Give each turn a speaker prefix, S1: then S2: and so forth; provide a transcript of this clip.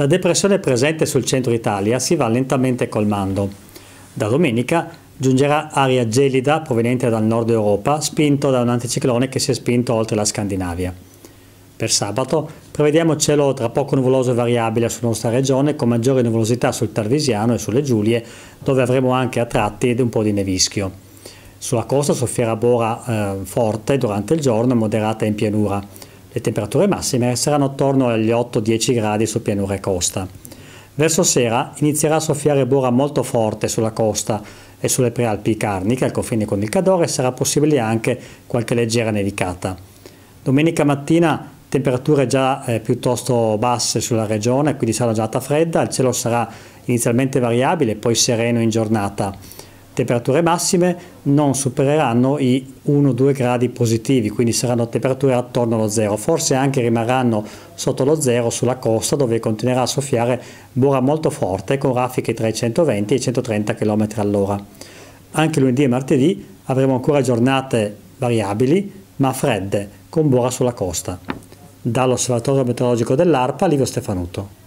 S1: La depressione presente sul centro Italia si va lentamente colmando. Da domenica giungerà aria gelida proveniente dal nord Europa, spinto da un anticiclone che si è spinto oltre la Scandinavia. Per sabato prevediamo cielo tra poco nuvoloso e variabile sulla nostra regione, con maggiore nuvolosità sul Tarvisiano e sulle Giulie, dove avremo anche a tratti ed un po' di nevischio. Sulla costa soffierà bora eh, forte durante il giorno, e moderata in pianura le temperature massime saranno attorno agli 8-10 gradi su pianura e costa. Verso sera inizierà a soffiare bora molto forte sulla costa e sulle prealpi carniche al confine con il Cadore sarà possibile anche qualche leggera nevicata. Domenica mattina temperature già eh, piuttosto basse sulla regione, quindi sarà già fredda, il cielo sarà inizialmente variabile, poi sereno in giornata temperature massime non supereranno i 1-2 gradi positivi, quindi saranno temperature attorno allo zero, forse anche rimarranno sotto lo zero sulla costa dove continuerà a soffiare bora molto forte con raffiche tra i 120 e i 130 km all'ora. Anche lunedì e martedì avremo ancora giornate variabili ma fredde con bora sulla costa. Dall'osservatorio meteorologico dell'ARPA, Livio Stefanuto.